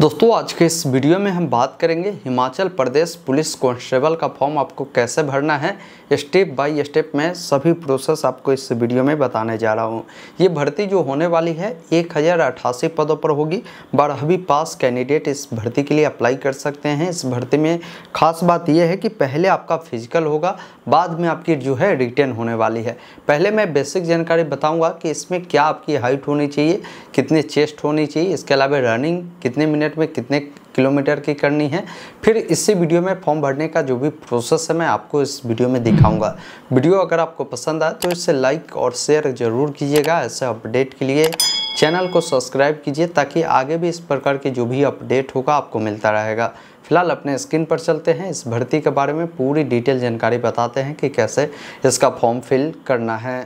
दोस्तों आज के इस वीडियो में हम बात करेंगे हिमाचल प्रदेश पुलिस कॉन्स्टेबल का फॉर्म आपको कैसे भरना है स्टेप बाय स्टेप में सभी प्रोसेस आपको इस वीडियो में बताने जा रहा हूँ ये भर्ती जो होने वाली है एक हज़ार अट्ठासी पदों पर होगी बारहवीं पास कैंडिडेट इस भर्ती के लिए अप्लाई कर सकते हैं इस भर्ती में खास बात यह है कि पहले आपका फिजिकल होगा बाद में आपकी जो है रिटर्न होने वाली है पहले मैं बेसिक जानकारी बताऊँगा कि इसमें क्या आपकी हाइट होनी चाहिए कितने चेस्ट होनी चाहिए इसके अलावा रनिंग कितने मिनट मिनट में कितने किलोमीटर की करनी है फिर इसी वीडियो में फॉर्म भरने का जो भी प्रोसेस है मैं आपको इस वीडियो में दिखाऊंगा वीडियो अगर आपको पसंद आए तो इसे लाइक और शेयर ज़रूर कीजिएगा ऐसे अपडेट के लिए चैनल को सब्सक्राइब कीजिए ताकि आगे भी इस प्रकार के जो भी अपडेट होगा आपको मिलता रहेगा फिलहाल अपने स्क्रीन पर चलते हैं इस भर्ती के बारे में पूरी डिटेल जानकारी बताते हैं कि कैसे इसका फॉर्म फिल करना है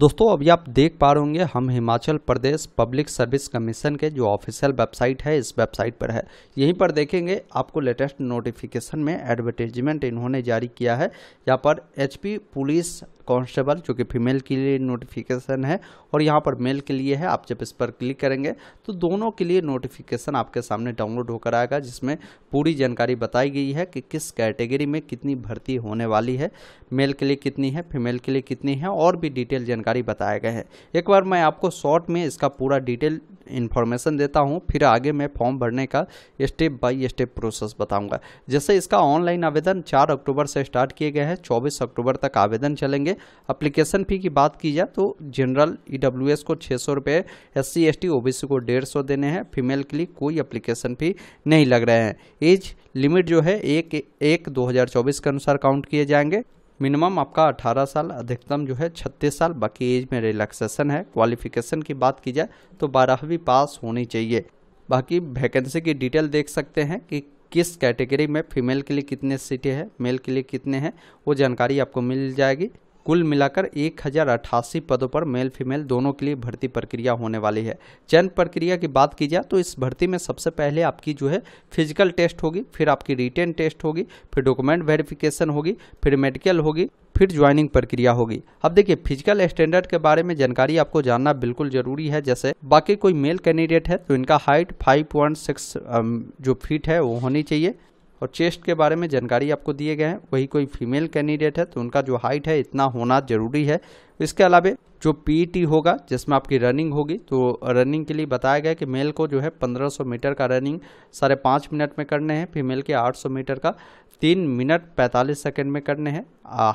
दोस्तों अभी आप देख पा रहे होंगे हम Himachal Pradesh public service commission के जो ऑफिशियल वेबसाइट है इस वेबसाइट पर है यहीं पर देखेंगे आपको लेटेस्ट नोटिफिकेशन में एडवर्टीजमेंट इन्होंने जारी किया है यहाँ पर एचपी पुलिस कांस्टेबल जो कि फीमेल के लिए नोटिफिकेशन है और यहाँ पर मेल के लिए है आप जब इस पर क्लिक करेंगे तो दोनों के लिए नोटिफिकेशन आपके सामने डाउनलोड होकर आएगा जिसमें पूरी जानकारी बताई गई है कि किस कैटेगरी में कितनी भर्ती होने वाली है मेल के लिए कितनी है फीमेल के लिए कितनी है और भी डिटेल जानकारी बताए गए हैं एक बार मैं आपको शॉर्ट में इसका पूरा डिटेल इन्फॉर्मेशन देता हूँ फिर आगे मैं फॉर्म भरने का स्टेप बाई स्टेप प्रोसेस बताऊँगा जैसे इसका ऑनलाइन आवेदन चार अक्टूबर से स्टार्ट किए गए हैं चौबीस अक्टूबर तक आवेदन चलेंगे करेंगे अप्लीकेशन फ़ी की बात की जाए तो जनरल ई e को छः सौ रुपये एस सी को डेढ़ सौ देने हैं फीमेल के लिए कोई अप्लीकेशन फ़ी नहीं लग रहे हैं एज लिमिट जो है एक एक 2024 के अनुसार काउंट किए जाएंगे मिनिमम आपका 18 साल अधिकतम जो है 36 साल बाकी एज में रिलैक्सेशन है क्वालिफिकेशन की बात की जाए तो बारहवीं पास होनी चाहिए बाकी वैकेंसी की डिटेल देख सकते हैं कि किस कैटेगरी में फीमेल के लिए कितने सीटें हैं मेल के लिए कितने हैं वो जानकारी आपको मिल जाएगी कुल मिलाकर एक हजार पदों पर मेल फीमेल दोनों के लिए भर्ती प्रक्रिया होने वाली है चयन प्रक्रिया की बात की जाए तो इस भर्ती में सबसे पहले आपकी जो है फिजिकल टेस्ट होगी फिर आपकी रिटेन टेस्ट होगी फिर डॉक्यूमेंट वेरिफिकेशन होगी फिर मेडिकल होगी फिर ज्वाइनिंग प्रक्रिया होगी अब देखिए फिजिकल स्टैंडर्ड के बारे में जानकारी आपको जानना बिल्कुल जरूरी है जैसे बाकी कोई मेल कैंडिडेट है तो इनका हाइट 5.6 जो फीट है वो होनी चाहिए और चेस्ट के बारे में जानकारी आपको दिए गए हैं वही कोई फीमेल कैंडिडेट है तो उनका जो हाइट है इतना होना जरूरी है इसके अलावा जो पीटी होगा जिसमें आपकी रनिंग होगी तो रनिंग के लिए बताया गया कि मेल को जो है 1500 मीटर का रनिंग साढ़े पाँच मिनट में करने हैं फीमेल के 800 मीटर का तीन मिनट 45 सेकंड में करने हैं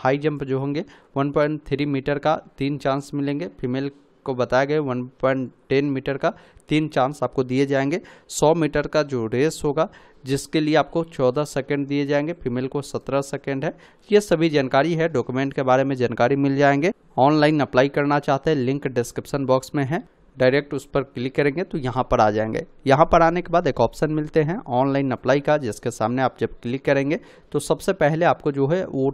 हाई जंप जो होंगे 1.3 मीटर का तीन चांस मिलेंगे फीमेल आपको बताया गया वन पॉइंट टेन मीटर का तीन चांस आपको दिए जाएंगे सौ मीटर का जो रेस होगा जिसके लिए आपको चौदह सेकेंड दिए जाएंगे फीमेल को सत्रह सेकेंड है ये सभी जानकारी है डॉक्यूमेंट के बारे में जानकारी मिल जाएंगे ऑनलाइन अप्लाई करना चाहते हैं लिंक डिस्क्रिप्शन बॉक्स में है डायरेक्ट उस पर क्लिक करेंगे तो यहाँ पर आ जाएंगे यहाँ पर आने के बाद एक ऑप्शन मिलते हैं ऑनलाइन अप्लाई का जिसके सामने आप जब क्लिक करेंगे तो सबसे पहले आपको जो है ओ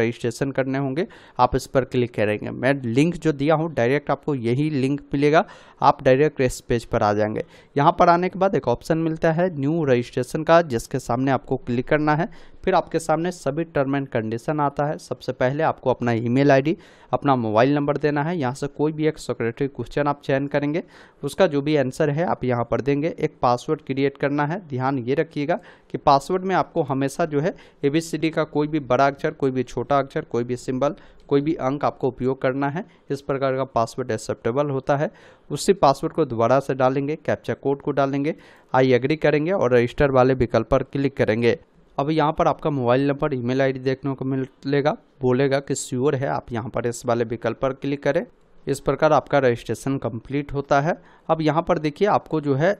रजिस्ट्रेशन करने होंगे आप इस पर क्लिक करेंगे मैं लिंक जो दिया हूँ डायरेक्ट आपको यही लिंक मिलेगा आप डायरेक्ट इस पेज पर आ जाएंगे यहाँ पर आने के बाद एक ऑप्शन मिलता है न्यू रजिस्ट्रेशन का जिसके सामने आपको क्लिक करना है फिर आपके सामने सभी टर्म एंड कंडीशन आता है सबसे पहले आपको अपना ईमेल आईडी अपना मोबाइल नंबर देना है यहाँ से कोई भी एक सेक्रेटरी क्वेश्चन आप चयन करेंगे उसका जो भी आंसर है आप यहाँ पर देंगे एक पासवर्ड क्रिएट करना है ध्यान ये रखिएगा कि पासवर्ड में आपको हमेशा जो है ए बी सी डी का कोई भी बड़ा अक्षर कोई भी छोटा अक्षर कोई भी सिंबल कोई भी अंक आपको उपयोग करना है इस प्रकार का पासवर्ड एक्सेप्टेबल होता है उसी पासवर्ड को दोबारा से डालेंगे कैप्चा कोड को डालेंगे आई एग्री करेंगे और रजिस्टर वाले विकल्प पर क्लिक करेंगे अब यहाँ पर आपका मोबाइल नंबर ईमेल आईडी देखने को मिलेगा बोलेगा कि श्योर है आप यहाँ पर इस वाले विकल्प पर क्लिक करें इस प्रकार आपका रजिस्ट्रेशन कंप्लीट होता है अब यहाँ पर देखिए आपको जो है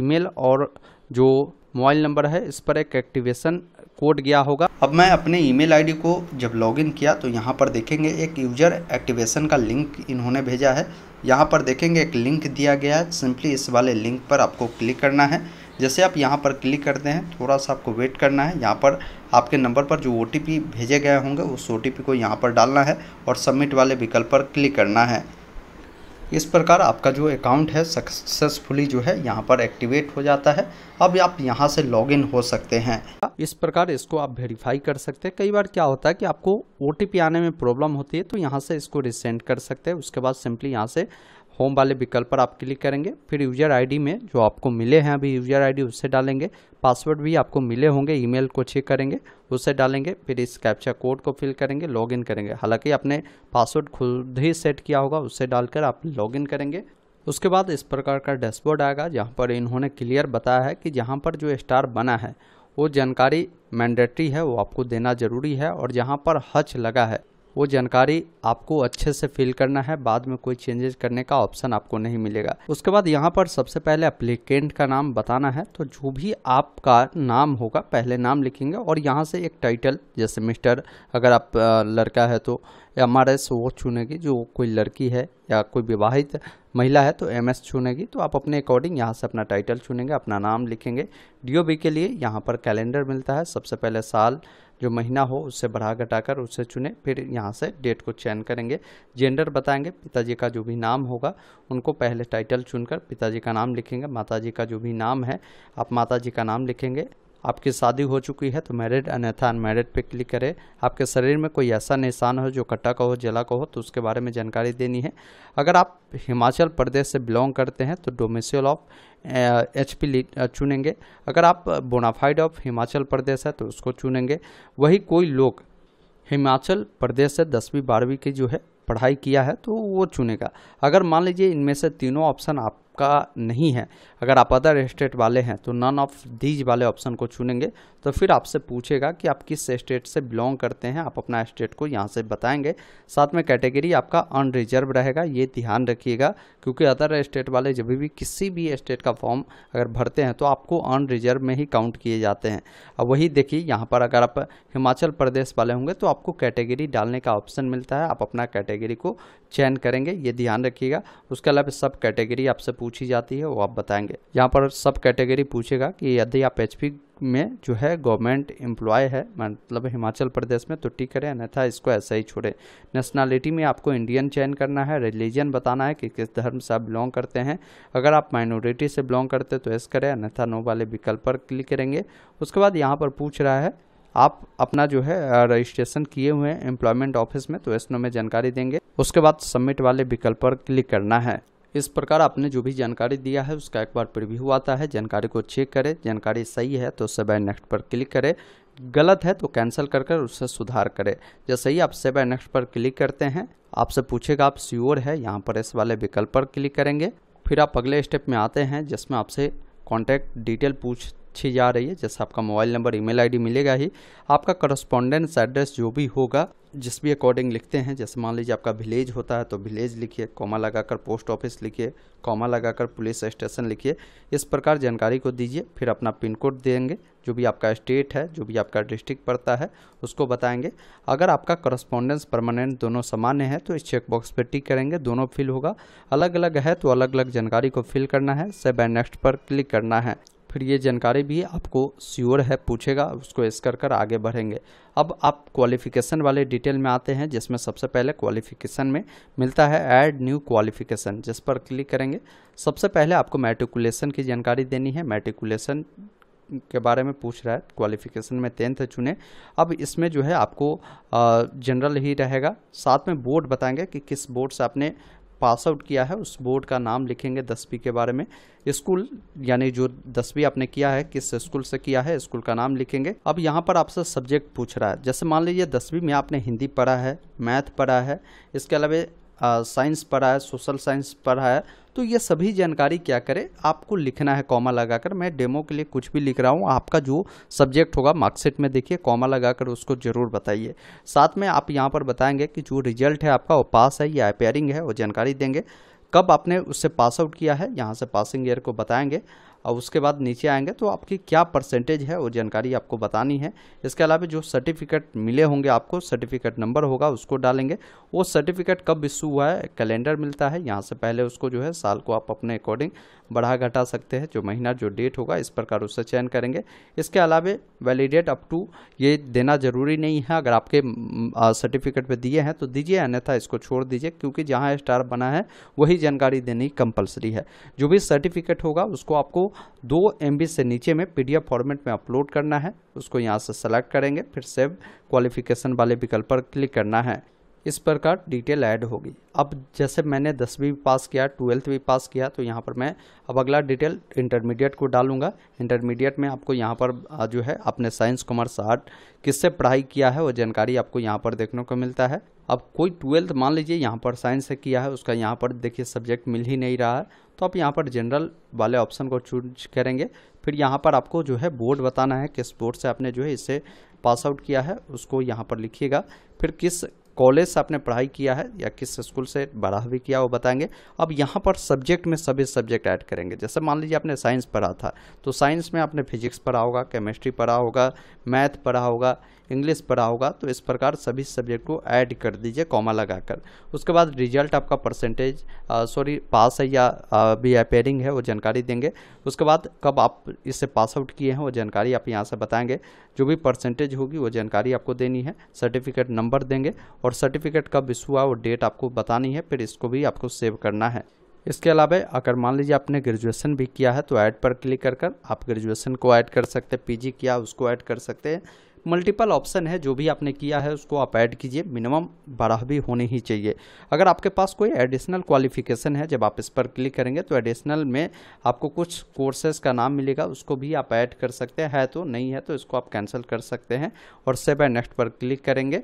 ईमेल और जो मोबाइल नंबर है इस पर एक एक्टिवेशन कोड गया होगा अब मैं अपने ईमेल आईडी को जब लॉगिन किया तो यहाँ पर देखेंगे एक यूजर एक्टिवेशन का लिंक इन्होंने भेजा है यहाँ पर देखेंगे एक लिंक दिया गया है सिंपली इस वाले लिंक पर आपको क्लिक करना है जैसे आप यहाँ पर क्लिक करते हैं थोड़ा सा आपको वेट करना है यहाँ पर आपके नंबर पर जो ओ भेजे गए होंगे उस ओ को यहाँ पर डालना है और सबमिट वाले विकल्प पर क्लिक करना है इस प्रकार आपका जो अकाउंट है सक्सेसफुली जो है यहाँ पर एक्टिवेट हो जाता है अब आप यहाँ से लॉगिन हो सकते हैं इस प्रकार इसको आप वेरीफाई कर सकते हैं कई बार क्या होता है कि आपको ओ आने में प्रॉब्लम होती है तो यहाँ से इसको रिसेंड कर सकते हैं उसके बाद सिंपली यहाँ से होम वाले विकल्प पर आप क्लिक करेंगे फिर यूजर आईडी में जो आपको मिले हैं अभी यूजर आईडी उससे डालेंगे पासवर्ड भी आपको मिले होंगे ईमेल को चेक करेंगे उससे डालेंगे फिर इस कैप्चा कोड को फिल करेंगे लॉगिन करेंगे हालांकि आपने पासवर्ड खुद ही सेट किया होगा उससे डालकर आप लॉगिन करेंगे उसके बाद इस प्रकार का डैशबोर्ड आएगा जहाँ पर इन्होंने क्लियर बताया है कि जहाँ पर जो स्टार बना है वो जानकारी मैंडेटरी है वो आपको देना ज़रूरी है और जहाँ पर हच लगा है वो जानकारी आपको अच्छे से फिल करना है बाद में कोई चेंजेस करने का ऑप्शन आपको नहीं मिलेगा उसके बाद यहाँ पर सबसे पहले अप्लीकेंट का नाम बताना है तो जो भी आपका नाम होगा पहले नाम लिखेंगे और यहाँ से एक टाइटल जैसे मिस्टर अगर आप लड़का है तो एम आर एस वो चुनेगी जो कोई लड़की है या कोई विवाहित महिला है तो एम एस चुनेगी तो आप अपने अकॉर्डिंग यहाँ से अपना टाइटल चुनेंगे अपना नाम लिखेंगे डी ओ बी के लिए यहाँ पर कैलेंडर मिलता है सबसे पहले साल जो महीना हो उससे बढ़ा घटाकर उससे चुने फिर यहाँ से डेट को चयन करेंगे जेंडर बताएंगे पिताजी का जो भी नाम होगा उनको पहले टाइटल चुनकर पिताजी का नाम लिखेंगे माताजी का जो भी नाम है आप माताजी का नाम लिखेंगे आपकी शादी हो चुकी है तो मैरिड अन्यथा अनमेरिड पे क्लिक करें आपके शरीर में कोई ऐसा निशान हो जो कट्टा का हो जला का हो तो उसके बारे में जानकारी देनी है अगर आप हिमाचल प्रदेश से बिलोंग करते हैं तो डोमिसल ऑफ एच पी चुनेंगे अगर आप बोनाफाइड ऑफ हिमाचल प्रदेश है तो उसको चुनेंगे वही कोई लोग हिमाचल प्रदेश से दसवीं बारहवीं की जो है पढ़ाई किया है तो वो चुनेगा अगर मान लीजिए इनमें से तीनों ऑप्शन आप आपका नहीं है अगर आप अदर स्टेट वाले हैं तो नन ऑफ दीज वाले ऑप्शन को चुनेंगे तो फिर आपसे पूछेगा कि आप किस स्टेट से बिलोंग करते हैं आप अपना स्टेट को यहाँ से बताएंगे साथ में कैटेगरी आपका अनरिजर्व रहेगा ये ध्यान रखिएगा क्योंकि अदर स्टेट वाले जब भी किसी भी स्टेट का फॉर्म अगर भरते हैं तो आपको अनरिजर्व में ही काउंट किए जाते हैं अब वही देखिए यहाँ पर अगर आप हिमाचल प्रदेश वाले होंगे तो आपको कैटेगरी डालने का ऑप्शन मिलता है आप अपना कैटेगरी को चयन करेंगे ये ध्यान रखिएगा उसके अलावा सब कैटेगरी आपसे पूछ पूछी जाती है वो आप बताएंगे यहाँ पर सब कैटेगरी पूछेगा कि यदि आप एच में जो है गवर्नमेंट एम्प्लॉय है मतलब हिमाचल प्रदेश में तो ठीक करें अन्यथा इसको ऐसा ही छोड़ें नेशनलिटी में आपको इंडियन चयन करना है रिलीजन बताना है कि किस धर्म से आप बिलोंग करते हैं अगर आप माइनॉरिटी से बिलोंग करते तो ऐसा करें अन्यथा नो वाले विकल्प पर क्लिक करेंगे उसके बाद यहाँ पर पूछ रहा है आप अपना जो है रजिस्ट्रेशन किए हुए हैं एम्प्लॉयमेंट ऑफिस में तो एसनो में जानकारी देंगे उसके बाद सबमिट वाले विकल्प पर क्लिक करना है इस प्रकार आपने जो भी जानकारी दिया है उसका एक बार प्रिव्यू आता है जानकारी को चेक करें जानकारी सही है तो सेब एंड नेक्स्ट पर क्लिक करें गलत है तो कैंसिल कर कर उससे सुधार करें जैसे ही आप सेब एंड नेक्स्ट पर क्लिक करते हैं आपसे पूछेगा आप स्योर है यहाँ पर इस वाले विकल्प पर क्लिक करेंगे फिर आप अगले स्टेप में आते हैं जिसमें आपसे कॉन्टैक्ट डिटेल पूछ अच्छी जा रही है जैसे आपका मोबाइल नंबर ईमेल आईडी मिलेगा ही आपका करस्पॉन्डेंस एड्रेस जो भी होगा जिस भी अकॉर्डिंग लिखते हैं जैसे मान लीजिए आपका विलेज होता है तो विलेज लिखिए कॉमा लगाकर पोस्ट ऑफिस लिखिए कॉमा लगाकर पुलिस स्टेशन लिखिए इस प्रकार जानकारी को दीजिए फिर अपना पिन कोड देंगे जो भी आपका स्टेट है जो भी आपका डिस्ट्रिक्ट पड़ता है उसको बताएंगे अगर आपका करस्पॉन्डेंस परमानेंट दोनों सामान्य है तो इस चेकबॉक्स पर टिक करेंगे दोनों फिल होगा अलग अलग है तो अलग अलग जानकारी को फिल करना है सेब एंड नेक्स्ट पर क्लिक करना है फिर ये जानकारी भी आपको श्योर है पूछेगा उसको इस कर कर आगे बढ़ेंगे अब आप क्वालिफिकेशन वाले डिटेल में आते हैं जिसमें सबसे पहले क्वालिफिकेशन में मिलता है ऐड न्यू क्वालिफिकेशन जिस पर क्लिक करेंगे सबसे पहले आपको मेट्रिकुलेशन की जानकारी देनी है मेट्रिकुलेशन के बारे में पूछ रहा है क्वालिफिकेशन में टेंथ चुने अब इसमें जो है आपको जनरल ही रहेगा साथ में बोर्ड बताएंगे कि किस बोर्ड से आपने पास आउट किया है उस बोर्ड का नाम लिखेंगे दसवीं के बारे में स्कूल यानी जो दसवीं आपने किया है किस स्कूल से किया है स्कूल का नाम लिखेंगे अब यहाँ पर आपसे सब्जेक्ट पूछ रहा है जैसे मान लीजिए दसवीं में आपने हिंदी पढ़ा है मैथ पढ़ा है इसके अलावा साइंस पढ़ा है सोशल साइंस पढ़ा है तो ये सभी जानकारी क्या करें आपको लिखना है कॉमा लगाकर मैं डेमो के लिए कुछ भी लिख रहा हूँ आपका जो सब्जेक्ट होगा मार्कशीट में देखिए कॉमा लगाकर उसको जरूर बताइए साथ में आप यहाँ पर बताएंगे कि जो रिजल्ट है आपका वो पास है या अपेयरिंग है वो जानकारी देंगे कब आपने उससे पास आउट किया है यहाँ से पासिंग ईयर को बताएंगे और उसके बाद नीचे आएंगे तो आपकी क्या परसेंटेज है वो जानकारी आपको बतानी है इसके अलावा जो सर्टिफिकेट मिले होंगे आपको सर्टिफिकेट नंबर होगा उसको डालेंगे वो सर्टिफिकेट कब इशू हुआ है कैलेंडर मिलता है यहाँ से पहले उसको जो है साल को आप अपने अकॉर्डिंग बढ़ा घटा सकते हैं जो महीना जो डेट होगा इस प्रकार उससे चयन करेंगे इसके अलावा वैलिडेट अप टू ये देना ज़रूरी नहीं है अगर आपके सर्टिफिकेट पे दिए हैं तो दीजिए अन्यथा इसको छोड़ दीजिए क्योंकि जहाँ स्टार बना है वही जानकारी देनी कंपलसरी है जो भी सर्टिफिकेट होगा उसको आपको दो एम से नीचे में पी फॉर्मेट में अपलोड करना है उसको यहाँ से सेलेक्ट करेंगे फिर सेव क्वालिफिकेशन वाले विकल्प पर क्लिक करना है इस प्रकार डिटेल ऐड होगी अब जैसे मैंने दसवीं पास किया ट्वेल्थ भी पास किया तो यहाँ पर मैं अब अगला डिटेल इंटरमीडिएट को डालूंगा इंटरमीडिएट में आपको यहाँ पर जो है आपने साइंस कॉमर्स आर्ट किससे पढ़ाई किया है वो जानकारी आपको यहाँ पर देखने को मिलता है अब कोई ट्वेल्थ मान लीजिए यहाँ पर साइंस से किया है उसका यहाँ पर देखिए सब्जेक्ट मिल ही नहीं रहा है तो आप यहाँ पर जनरल वाले ऑप्शन को चूज करेंगे फिर यहाँ पर आपको जो है बोर्ड बताना है किस बोर्ड से आपने जो है इसे पास आउट किया है उसको यहाँ पर लिखिएगा फिर किस कॉलेज से आपने पढ़ाई किया है या किस स्कूल से भी किया वो बताएंगे अब यहाँ पर सब्जेक्ट में सभी सब्जेक्ट ऐड करेंगे जैसे मान लीजिए आपने साइंस पढ़ा था तो साइंस में आपने फिजिक्स पढ़ा होगा केमिस्ट्री पढ़ा होगा मैथ पढ़ा होगा इंग्लिश पढ़ा होगा तो इस प्रकार सभी सब्जेक्ट को ऐड कर दीजिए कॉमा लगाकर उसके बाद रिजल्ट आपका परसेंटेज सॉरी पास है या बी अपेयरिंग है वो जानकारी देंगे उसके बाद कब आप इससे पास आउट किए हैं वो जानकारी आप यहाँ से बताएंगे जो भी परसेंटेज होगी वो जानकारी आपको देनी है सर्टिफिकेट नंबर देंगे और सर्टिफिकेट कब इशू हुआ वो डेट आपको बतानी है फिर इसको भी आपको सेव करना है इसके अलावा अगर मान लीजिए आपने ग्रेजुएशन भी किया है तो ऐड पर क्लिक कर कर आप ग्रेजुएशन को ऐड कर सकते हैं पीजी किया उसको ऐड कर सकते हैं मल्टीपल ऑप्शन है जो भी आपने किया है उसको आप ऐड कीजिए मिनिमम बारह भी होने ही चाहिए अगर आपके पास कोई एडिशनल क्वालिफिकेशन है जब आप इस पर क्लिक करेंगे तो एडिशनल में आपको कुछ कोर्सेज का नाम मिलेगा उसको भी आप ऐड कर सकते हैं है तो नहीं है तो इसको आप कैंसिल कर सकते हैं और सेव एंड नेक्स्ट पर क्लिक करेंगे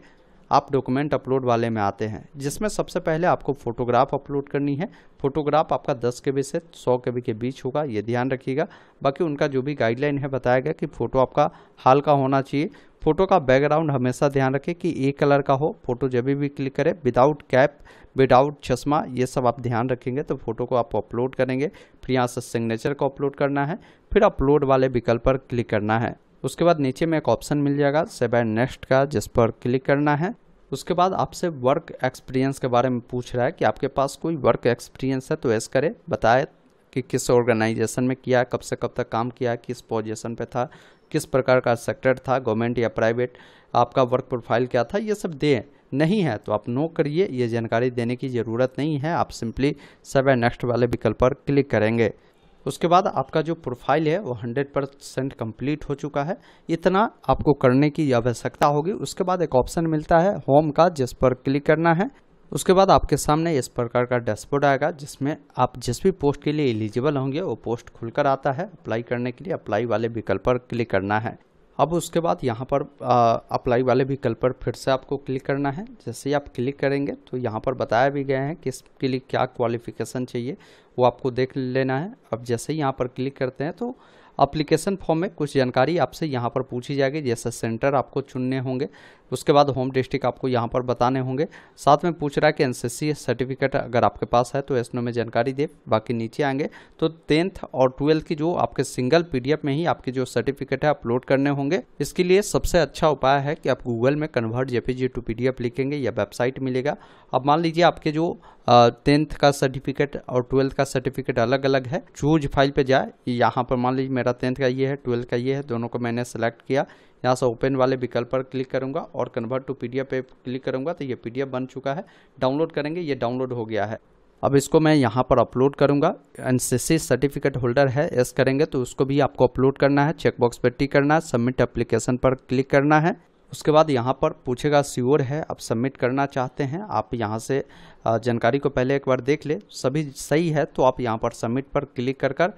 आप डॉक्यूमेंट अपलोड वाले में आते हैं जिसमें सबसे पहले आपको फोटोग्राफ अपलोड करनी है फोटोग्राफ आपका 10 के बी से 100 के बी के बीच होगा ये ध्यान रखिएगा बाकी उनका जो भी गाइडलाइन है बताया गया कि फ़ोटो आपका हाल का होना चाहिए फ़ोटो का बैकग्राउंड हमेशा ध्यान रखें कि एक कलर का हो फोटो जब भी क्लिक करें विदाउट कैप विदाउट चश्मा ये सब आप ध्यान रखेंगे तो फोटो को आप अपलोड करेंगे फिर यहाँ से सिग्नेचर को अपलोड करना है फिर अपलोड वाले विकल्प पर क्लिक करना है उसके बाद नीचे में एक ऑप्शन मिल जाएगा सेवन नेक्स्ट का जिस पर क्लिक करना है उसके बाद आपसे वर्क एक्सपीरियंस के बारे में पूछ रहा है कि आपके पास कोई वर्क एक्सपीरियंस है तो ऐसा करें बताए कि किस ऑर्गेनाइजेशन में किया कब से कब तक काम किया किस पोजिशन पर था किस प्रकार का सेक्टर था गवर्नमेंट या प्राइवेट आपका वर्क प्रोफाइल क्या था ये सब दें नहीं है तो आप नो करिए ये जानकारी देने की ज़रूरत नहीं है आप सिंपली सब नेक्स्ट वाले विकल्प पर क्लिक करेंगे उसके बाद आपका जो प्रोफाइल है वो हंड्रेड परसेंट कम्प्लीट हो चुका है इतना आपको करने की आवश्यकता होगी उसके बाद एक ऑप्शन मिलता है होम का जिस पर क्लिक करना है उसके बाद आपके सामने इस प्रकार का डैशबोर्ड आएगा जिसमें आप जिस भी पोस्ट के लिए एलिजिबल होंगे वो पोस्ट खुलकर आता है अप्लाई करने के लिए अप्लाई वाले विकल्प पर क्लिक करना है अब उसके बाद यहाँ पर अप्लाई वाले भी कल पर फिर से आपको क्लिक करना है जैसे ही आप क्लिक करेंगे तो यहाँ पर बताया भी गया है कि इसके लिए क्या क्वालिफिकेशन चाहिए वो आपको देख लेना है अब जैसे ही यहाँ पर क्लिक करते हैं तो अप्लीकेशन फॉर्म में कुछ जानकारी आपसे यहाँ पर पूछी जाएगी जैसे सेंटर आपको चुनने होंगे उसके बाद होम डिस्ट्रिक्ट आपको यहाँ पर बताने होंगे साथ में पूछ रहा है कि एनसीसी सर्टिफिकेट अगर आपके पास है तो एसनो में जानकारी दे बाकी नीचे आएंगे तो टेंथ और ट्वेल्थ की जो आपके सिंगल पीडीएफ में ही आपके जो सर्टिफिकेट है अपलोड करने होंगे इसके लिए सबसे अच्छा उपाय है कि आप गूगल में कन्वर्ट जेपीजी टू पी लिखेंगे या वेबसाइट मिलेगा अब मान लीजिए आपके जो टेंथ का सर्टिफिकेट और ट्वेल्थ का सर्टिफिकेट अलग अलग है चूज फाइल पे जाए यहाँ पर मान लीजिए मेरा टेंथ का ये है ट्वेल्थ का ये है दोनों को मैंने सेलेक्ट किया यहाँ से ओपन वाले विकल्प पर क्लिक करूँगा और कन्वर्ट टू पीडीएफ पे क्लिक करूँगा तो ये पीडीएफ बन चुका है डाउनलोड करेंगे ये डाउनलोड हो गया है अब इसको मैं यहाँ पर अपलोड करूँगा एन सर्टिफिकेट होल्डर है एस करेंगे तो उसको भी आपको अपलोड करना है चेकबॉक्स पर टिक करना है सबमिट अप्लीकेशन पर क्लिक करना है उसके बाद यहाँ पर पूछेगा श्योर है आप सबमिट करना चाहते हैं आप यहाँ से जानकारी को पहले एक बार देख ले सभी सही है तो आप यहाँ पर सबमिट पर क्लिक कर कर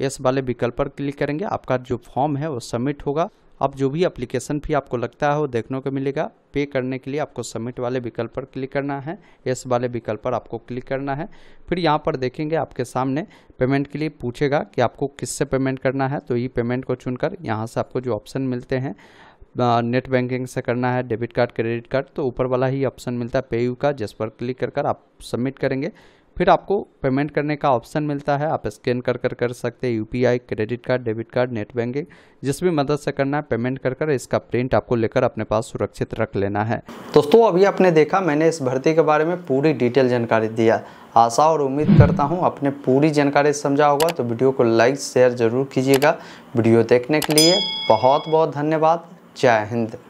यस वाले विकल्प पर क्लिक करेंगे आपका जो फॉर्म है वो सबमिट होगा अब जो भी एप्लीकेशन फी आपको लगता है वो देखने को मिलेगा पे करने के लिए आपको सबमिट वाले विकल्प पर क्लिक करना है यस वाले विकल्प पर आपको क्लिक करना है फिर यहाँ पर देखेंगे आपके सामने पेमेंट के लिए पूछेगा कि आपको किससे पेमेंट करना है तो ई पेमेंट को चुनकर यहाँ से आपको जो ऑप्शन मिलते हैं नेट बैंकिंग से करना है डेबिट कार्ड क्रेडिट कार्ड तो ऊपर वाला ही ऑप्शन मिलता है पेयू का जिस पर क्लिक कर आप सबमिट करेंगे फिर आपको पेमेंट करने का ऑप्शन मिलता है आप स्कैन कर कर कर सकते हैं UPI credit card debit card net banking जिस भी मदद से करना है पेमेंट कर कर इसका प्रिंट आपको लेकर अपने पास सुरक्षित रख लेना है दोस्तों अभी आपने देखा मैंने इस भर्ती के बारे में पूरी डिटेल जानकारी दिया आशा और उम्मीद करता हूँ आपने पूरी जानकारी समझा होगा तो वीडियो को लाइक शेयर जरूर कीजिएगा वीडियो देखने के लिए बहुत बहुत धन्यवाद जय हिंद